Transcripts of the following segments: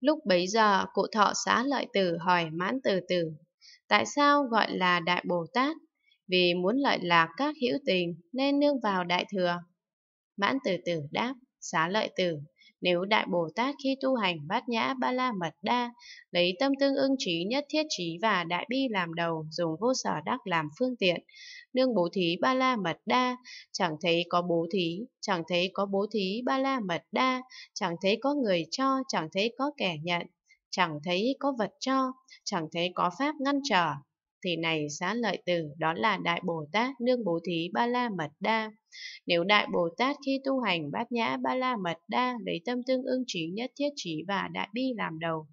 Lúc bấy giờ, cụ thọ xá lợi tử hỏi mãn từ tử, tại sao gọi là Đại Bồ Tát? Vì muốn lợi lạc các hữu tình nên nương vào Đại Thừa. Mãn từ tử đáp, xá lợi tử, nếu Đại Bồ Tát khi tu hành bát nhã ba la mật đa, lấy tâm tương ưng trí nhất thiết trí và đại bi làm đầu, dùng vô sở đắc làm phương tiện, nương bố thí ba la mật đa, chẳng thấy có bố thí, chẳng thấy có bố thí ba la mật đa, chẳng thấy có người cho, chẳng thấy có kẻ nhận, chẳng thấy có vật cho, chẳng thấy có pháp ngăn trở, thì này xá lợi tử đó là Đại Bồ Tát nương bố thí ba la mật đa. Nếu Đại Bồ Tát khi tu hành bát nhã ba la mật đa lấy tâm tương ưng trí nhất thiết trí và đại bi làm đầu,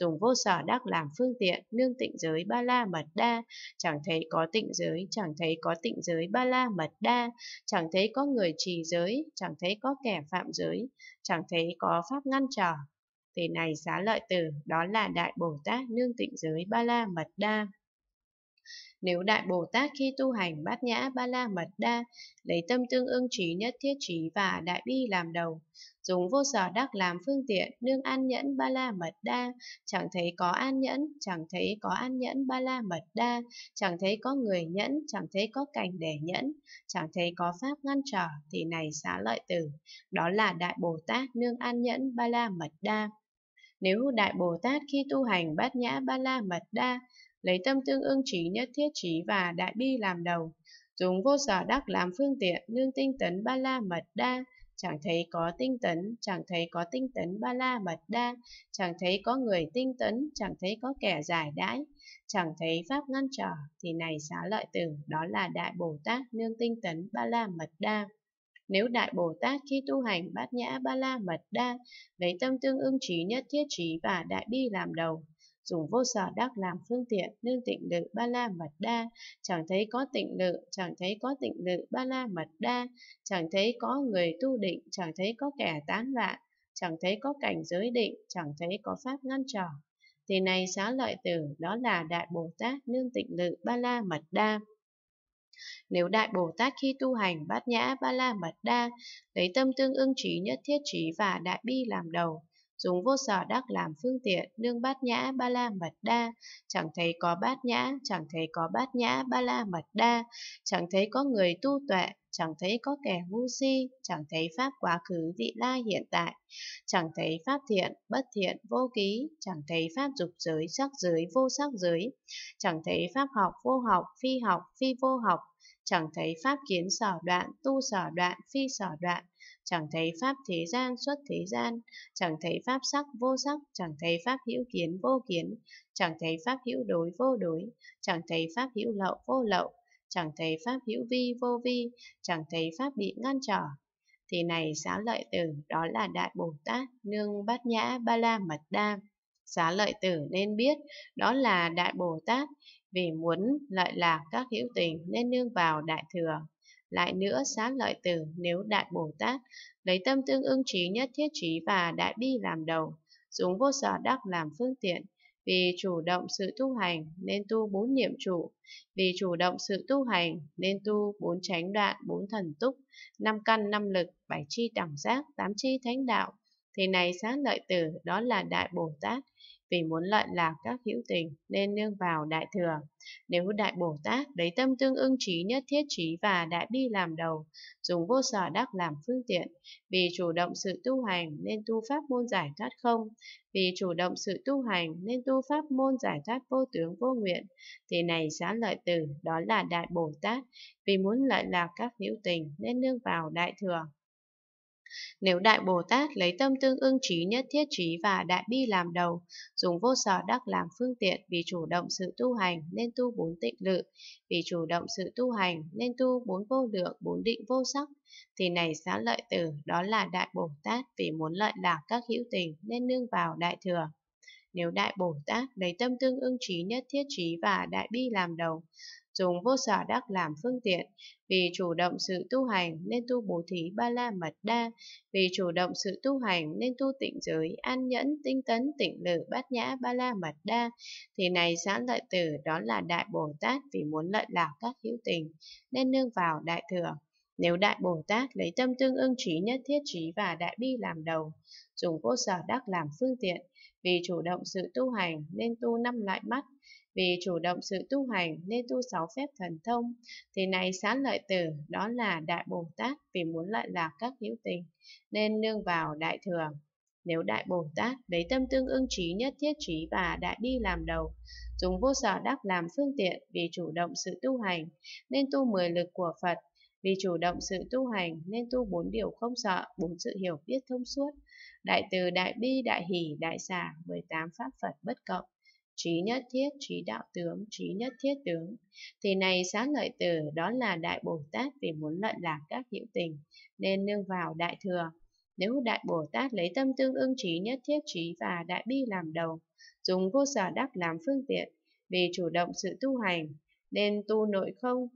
dùng vô sở đắc làm phương tiện, nương tịnh giới ba la mật đa, chẳng thấy có tịnh giới, chẳng thấy có tịnh giới ba la mật đa, chẳng thấy có người trì giới, chẳng thấy có kẻ phạm giới, chẳng thấy có pháp ngăn trở. Thì này xá lợi tử, đó là Đại Bồ Tát nương tịnh giới ba la mật đa. Nếu Đại Bồ Tát khi tu hành bát nhã ba la mật đa, lấy tâm tương ưng trí nhất thiết trí và đại bi làm đầu, dùng vô sở đắc làm phương tiện, nương an nhẫn ba la mật đa, chẳng thấy có an nhẫn, chẳng thấy có an nhẫn ba la mật đa, chẳng thấy có người nhẫn, chẳng thấy có cảnh để nhẫn, chẳng thấy có pháp ngăn trở, thì này xá lợi tử, đó là Đại Bồ Tát nương an nhẫn ba la mật đa. Nếu Đại Bồ Tát khi tu hành bát nhã ba la mật đa, lấy tâm tương ưng trí nhất thiết trí và đại bi làm đầu, dùng vô sở đắc làm phương tiện, nương tinh tấn ba la mật đa, chẳng thấy có tinh tấn, chẳng thấy có tinh tấn ba la mật đa, chẳng thấy có người tinh tấn, chẳng thấy có kẻ giải đãi, chẳng thấy pháp ngăn trở, thì này xá lợi tử, đó là Đại Bồ Tát nương tinh tấn ba la mật đa. Nếu Đại Bồ Tát khi tu hành bát nhã ba la mật đa, lấy tâm tương ưng trí nhất thiết trí và đại bi làm đầu, dùng vô sở đắc làm phương tiện, nương tịnh lự ba la mật đa, chẳng thấy có tịnh lự, chẳng thấy có tịnh lự ba la mật đa, chẳng thấy có người tu định, chẳng thấy có kẻ tán loạn chẳng thấy có cảnh giới định, chẳng thấy có pháp ngăn trở. Thì này xá lợi tử, đó là Đại Bồ Tát nương tịnh lự ba la mật đa. Nếu Đại Bồ Tát khi tu hành bát nhã ba la mật đa, lấy tâm tương ưng trí nhất thiết trí và đại bi làm đầu, dùng vô sở đắc làm phương tiện, nương bát nhã ba la mật đa, chẳng thấy có bát nhã, chẳng thấy có bát nhã ba la mật đa, chẳng thấy có người tu tuệ, chẳng thấy có kẻ ngu si, chẳng thấy pháp quá khứ vị lai hiện tại, chẳng thấy pháp thiện, bất thiện, vô ký, chẳng thấy pháp dục giới, sắc giới, vô sắc giới, chẳng thấy pháp học, vô học, phi học, phi vô học, chẳng thấy pháp kiến sở đoạn, tu sở đoạn, phi sở đoạn, chẳng thấy pháp thế gian xuất thế gian, chẳng thấy pháp sắc vô sắc, chẳng thấy pháp hữu kiến vô kiến, chẳng thấy pháp hữu đối vô đối, chẳng thấy pháp hữu lậu vô lậu, chẳng thấy pháp hữu vi vô vi, chẳng thấy pháp bị ngăn trở. Thì này xá lợi tử, đó là Đại Bồ Tát, nương bát nhã ba la mật đa. Xá lợi tử nên biết, đó là Đại Bồ Tát, vì muốn lợi lạc các hữu tình nên nương vào Đại Thừa. Lại nữa xá lợi tử nếu Đại Bồ Tát lấy tâm tương ưng trí nhất thiết trí và đại bi làm đầu, dùng vô sở đắc làm phương tiện, vì chủ động sự tu hành nên tu bốn niệm trụ, vì chủ động sự tu hành nên tu bốn chánh đoạn, bốn thần túc, năm căn năm lực, bảy chi đẳng giác, tám chi thánh đạo. Thì này xá lợi tử đó là Đại Bồ Tát, vì muốn lợi lạc các hữu tình nên nương vào đại thừa. Nếu đại Bồ Tát lấy tâm tương ưng trí nhất thiết trí và đại bi làm đầu, dùng vô sở đắc làm phương tiện, vì chủ động sự tu hành nên tu pháp môn giải thoát không, vì chủ động sự tu hành nên tu pháp môn giải thoát vô tướng vô nguyện, thì này xá lợi tử đó là đại Bồ Tát, vì muốn lợi lạc các hữu tình nên nương vào đại thừa. Nếu Đại Bồ Tát lấy tâm tương ưng trí nhất thiết trí và đại bi làm đầu, dùng vô sở đắc làm phương tiện vì chủ động sự tu hành nên tu bốn tịnh lự, vì chủ động sự tu hành nên tu bốn vô lượng, bốn định vô sắc, thì này xá lợi tử đó là Đại Bồ Tát vì muốn lợi lạc các hữu tình nên nương vào Đại Thừa. Nếu Đại Bồ Tát lấy tâm tương ưng trí nhất thiết trí và đại bi làm đầu, dùng vô sở đắc làm phương tiện, vì chủ động sự tu hành nên tu bố thí ba la mật đa, vì chủ động sự tu hành nên tu tịnh giới, an nhẫn, tinh tấn, tịnh lự, bát nhã, ba la mật đa, thì này xã lợi tử đó là Đại Bồ Tát vì muốn lợi lạc các hữu tình, nên nương vào Đại Thừa. Nếu Đại Bồ Tát lấy tâm tương ưng trí nhất thiết trí và Đại Bi làm đầu, dùng vô sở đắc làm phương tiện, vì chủ động sự tu hành nên tu năm loại mắt, vì chủ động sự tu hành nên tu sáu phép thần thông, thì này sán lợi tử đó là Đại Bồ Tát vì muốn lợi lạc các hữu tình, nên nương vào Đại Thừa. Nếu Đại Bồ Tát lấy tâm tương ưng trí nhất thiết trí và đại bi làm đầu, dùng vô sở đắc làm phương tiện vì chủ động sự tu hành, nên tu mười lực của Phật, vì chủ động sự tu hành nên tu bốn điều không sợ, bốn sự hiểu biết thông suốt, đại từ đại bi, đại hỷ, đại xả, 18 pháp Phật bất cộng trí nhất thiết trí đạo tướng trí nhất thiết tướng thì này xá lợi tử đó là đại bồ tát vì muốn lợi lạc các hữu tình nên nương vào đại thừa nếu đại bồ tát lấy tâm tương ưng trí nhất thiết trí và đại bi làm đầu dùng vô sở đắc làm phương tiện vì chủ động sự tu hành nên tu nội không